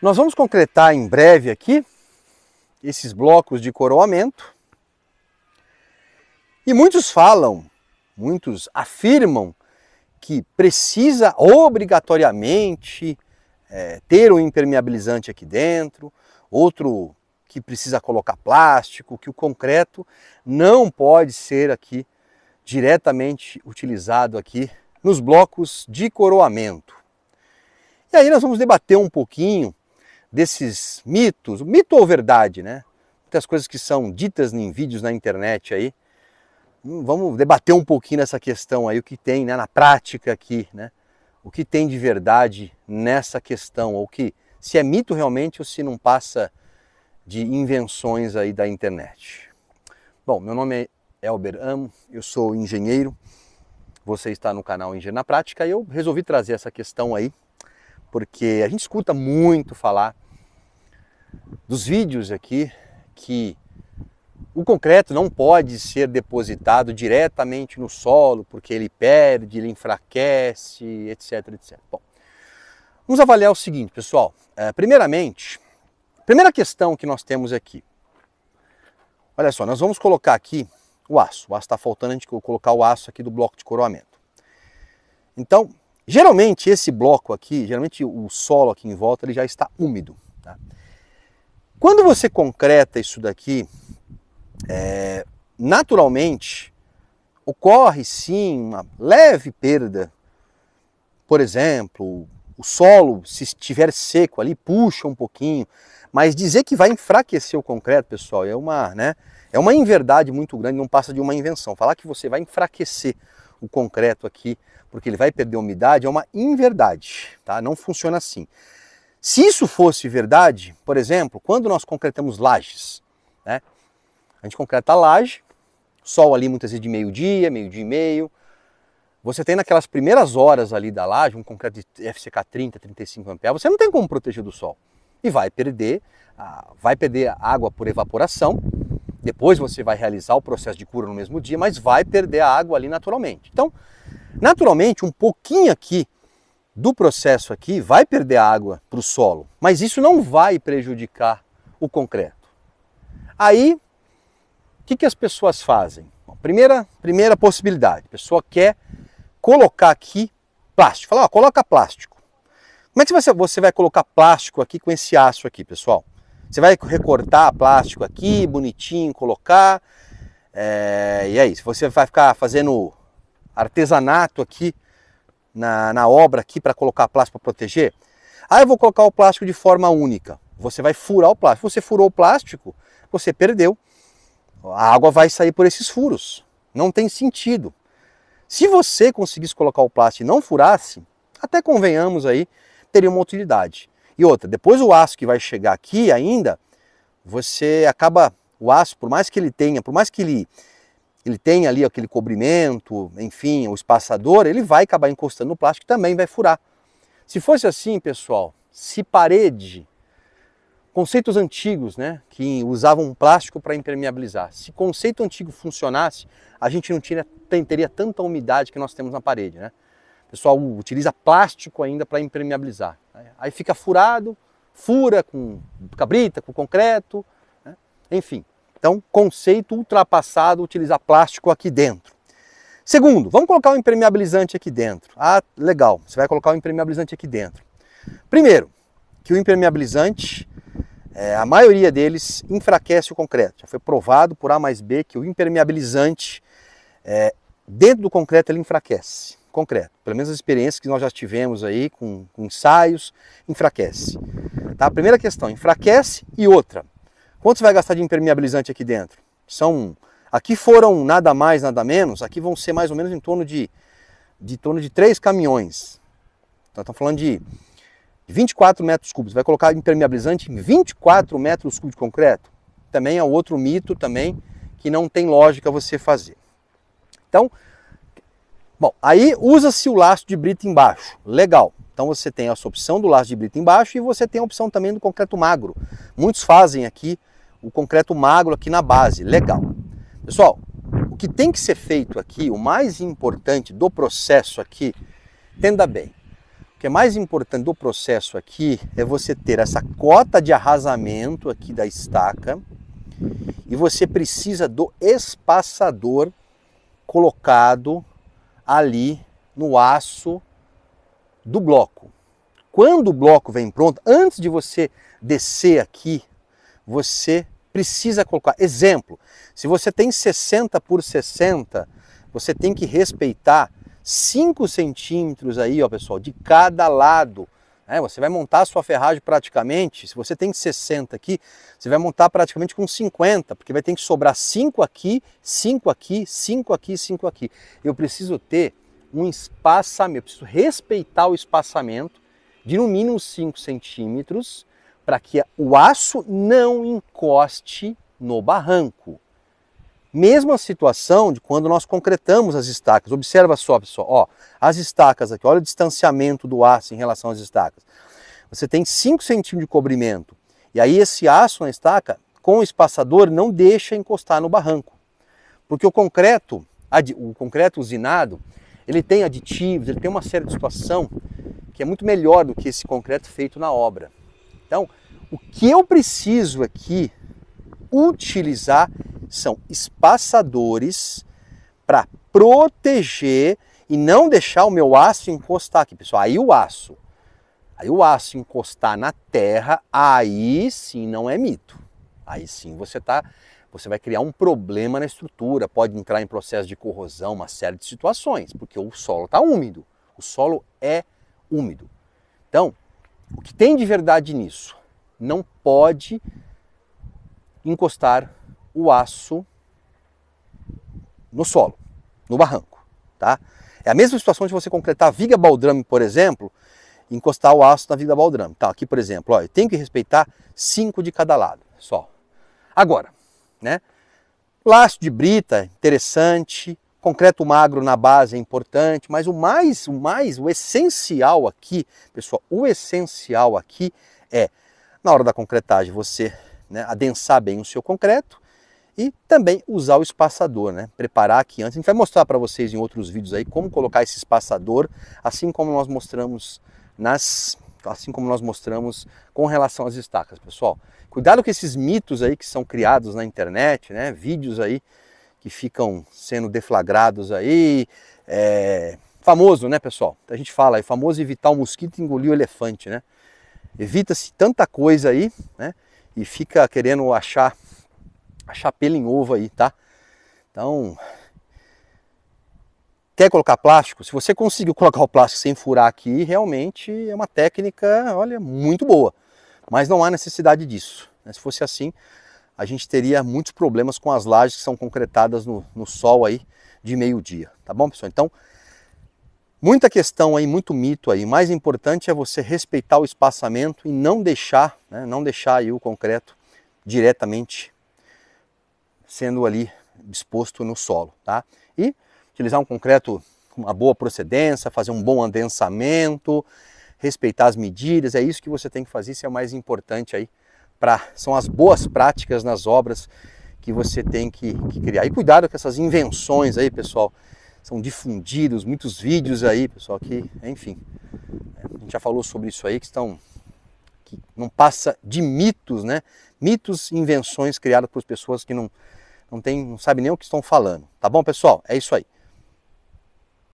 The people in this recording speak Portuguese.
Nós vamos concretar em breve aqui esses blocos de coroamento. E muitos falam, muitos afirmam que precisa obrigatoriamente é, ter um impermeabilizante aqui dentro, outro que precisa colocar plástico, que o concreto não pode ser aqui diretamente utilizado aqui nos blocos de coroamento. E aí nós vamos debater um pouquinho desses mitos, mito ou verdade, né? Muitas coisas que são ditas em vídeos na internet aí. Hum, vamos debater um pouquinho nessa questão aí, o que tem né, na prática aqui, né? O que tem de verdade nessa questão, ou que se é mito realmente ou se não passa de invenções aí da internet. Bom, meu nome é Elber Amo, eu sou engenheiro, você está no canal Engenheiro na Prática e eu resolvi trazer essa questão aí porque a gente escuta muito falar dos vídeos aqui que o concreto não pode ser depositado diretamente no solo, porque ele perde, ele enfraquece, etc, etc. Bom, vamos avaliar o seguinte, pessoal. É, primeiramente, primeira questão que nós temos aqui. Olha só, nós vamos colocar aqui o aço. O aço está faltando, a gente colocar o aço aqui do bloco de coroamento. Então, Geralmente esse bloco aqui, geralmente o solo aqui em volta, ele já está úmido. Tá? Quando você concreta isso daqui, é, naturalmente ocorre sim uma leve perda. Por exemplo, o solo, se estiver seco ali, puxa um pouquinho. Mas dizer que vai enfraquecer o concreto, pessoal, é uma, né, é uma inverdade muito grande, não passa de uma invenção. Falar que você vai enfraquecer o concreto aqui, porque ele vai perder umidade, é uma inverdade, tá? Não funciona assim. Se isso fosse verdade, por exemplo, quando nós concretamos lajes, né? A gente concreta a laje, sol ali muitas vezes de meio-dia, meio-dia e meio. Você tem naquelas primeiras horas ali da laje, um concreto de FCK 30, 35 ampere, você não tem como proteger do sol. E vai perder, vai perder água por evaporação, depois você vai realizar o processo de cura no mesmo dia, mas vai perder a água ali naturalmente. Então, naturalmente, um pouquinho aqui do processo aqui vai perder a água para o solo, mas isso não vai prejudicar o concreto. Aí, o que, que as pessoas fazem? Bom, primeira, primeira possibilidade, a pessoa quer colocar aqui plástico. Fala, ó, coloca plástico. Como é que você, você vai colocar plástico aqui com esse aço aqui, pessoal? Você vai recortar plástico aqui, bonitinho, colocar. É, e é isso. Você vai ficar fazendo artesanato aqui na, na obra aqui para colocar plástico para proteger. Aí ah, eu vou colocar o plástico de forma única. Você vai furar o plástico. Você furou o plástico, você perdeu. A água vai sair por esses furos. Não tem sentido. Se você conseguisse colocar o plástico e não furasse, até convenhamos aí, teria uma utilidade. E outra, depois o aço que vai chegar aqui ainda, você acaba o aço, por mais que ele tenha, por mais que ele ele tenha ali aquele cobrimento, enfim, o espaçador, ele vai acabar encostando no plástico e também vai furar. Se fosse assim, pessoal, se parede, conceitos antigos, né, que usavam plástico para impermeabilizar, se conceito antigo funcionasse, a gente não tinha, teria tanta umidade que nós temos na parede, né? O pessoal utiliza plástico ainda para impermeabilizar. Aí fica furado, fura com cabrita, com concreto, né? enfim. Então, conceito ultrapassado utilizar plástico aqui dentro. Segundo, vamos colocar um impermeabilizante aqui dentro. Ah, legal, você vai colocar um impermeabilizante aqui dentro. Primeiro, que o impermeabilizante, é, a maioria deles enfraquece o concreto. Já foi provado por A mais B que o impermeabilizante, é, dentro do concreto, ele enfraquece concreto. Pelo menos as experiências que nós já tivemos aí com, com ensaios, enfraquece. Tá? Primeira questão, enfraquece e outra. Quanto você vai gastar de impermeabilizante aqui dentro? São aqui foram nada mais, nada menos, aqui vão ser mais ou menos em torno de de torno de três caminhões. Então estamos falando de 24 metros cúbicos. Vai colocar impermeabilizante em 24 metros cúbicos de concreto? Também é outro mito também que não tem lógica você fazer. Então, Bom, aí usa-se o laço de brita embaixo. Legal. Então você tem essa opção do laço de brita embaixo e você tem a opção também do concreto magro. Muitos fazem aqui o concreto magro aqui na base. Legal. Pessoal, o que tem que ser feito aqui, o mais importante do processo aqui, entenda bem. O que é mais importante do processo aqui é você ter essa cota de arrasamento aqui da estaca e você precisa do espaçador colocado ali no aço do bloco. Quando o bloco vem pronto, antes de você descer aqui, você precisa colocar. Exemplo, se você tem 60 por 60, você tem que respeitar 5 centímetros aí, ó, pessoal, de cada lado é, você vai montar a sua ferragem praticamente, se você tem 60 aqui, você vai montar praticamente com 50, porque vai ter que sobrar 5 aqui, 5 aqui, 5 aqui, 5 aqui. Eu preciso ter um espaçamento, eu preciso respeitar o espaçamento de no mínimo 5 centímetros para que o aço não encoste no barranco. Mesma situação de quando nós concretamos as estacas. Observa só, pessoal, ó, as estacas aqui, olha o distanciamento do aço em relação às estacas. Você tem 5 centímetros de cobrimento. E aí esse aço na estaca, com o espaçador, não deixa encostar no barranco. Porque o concreto, o concreto usinado, ele tem aditivos, ele tem uma série de situação que é muito melhor do que esse concreto feito na obra. Então, o que eu preciso aqui utilizar são espaçadores para proteger e não deixar o meu aço encostar aqui, pessoal. Aí o aço, aí o aço encostar na terra, aí sim não é mito. Aí sim você tá, você vai criar um problema na estrutura, pode entrar em processo de corrosão, uma série de situações, porque o solo está úmido. O solo é úmido. Então, o que tem de verdade nisso? Não pode encostar o aço no solo, no barranco, tá? É a mesma situação de você concretar a viga baldrame, por exemplo, encostar o aço na viga baldrame. Tá, aqui, por exemplo, ó, eu tenho que respeitar cinco de cada lado, só. Agora, né? Laço de brita, interessante, concreto magro na base é importante, mas o mais, o mais, o essencial aqui, pessoal, o essencial aqui é na hora da concretagem você né, adensar bem o seu concreto, e também usar o espaçador, né? Preparar aqui antes. A gente vai mostrar para vocês em outros vídeos aí como colocar esse espaçador, assim como nós mostramos nas assim como nós mostramos com relação às estacas, pessoal. Cuidado com esses mitos aí que são criados na internet, né? Vídeos aí que ficam sendo deflagrados aí, é... famoso, né, pessoal? A gente fala aí, famoso evitar o mosquito e engolir o elefante, né? Evita-se tanta coisa aí, né? E fica querendo achar a chapela em ovo aí, tá? Então, quer colocar plástico? Se você conseguiu colocar o plástico sem furar aqui, realmente é uma técnica, olha, muito boa. Mas não há necessidade disso. Né? Se fosse assim, a gente teria muitos problemas com as lajes que são concretadas no, no sol aí de meio-dia, tá bom, pessoal? Então, muita questão aí, muito mito aí. O mais importante é você respeitar o espaçamento e não deixar, né, não deixar aí o concreto diretamente sendo ali exposto no solo, tá? E utilizar um concreto com uma boa procedência, fazer um bom adensamento, respeitar as medidas, é isso que você tem que fazer, isso é o mais importante aí para são as boas práticas nas obras que você tem que, que, criar. E cuidado com essas invenções aí, pessoal. São difundidos muitos vídeos aí, pessoal, que, enfim, é, a gente já falou sobre isso aí que estão que não passa de mitos, né? Mitos e invenções criadas por pessoas que não não tem, não sabe nem o que estão falando. Tá bom, pessoal? É isso aí.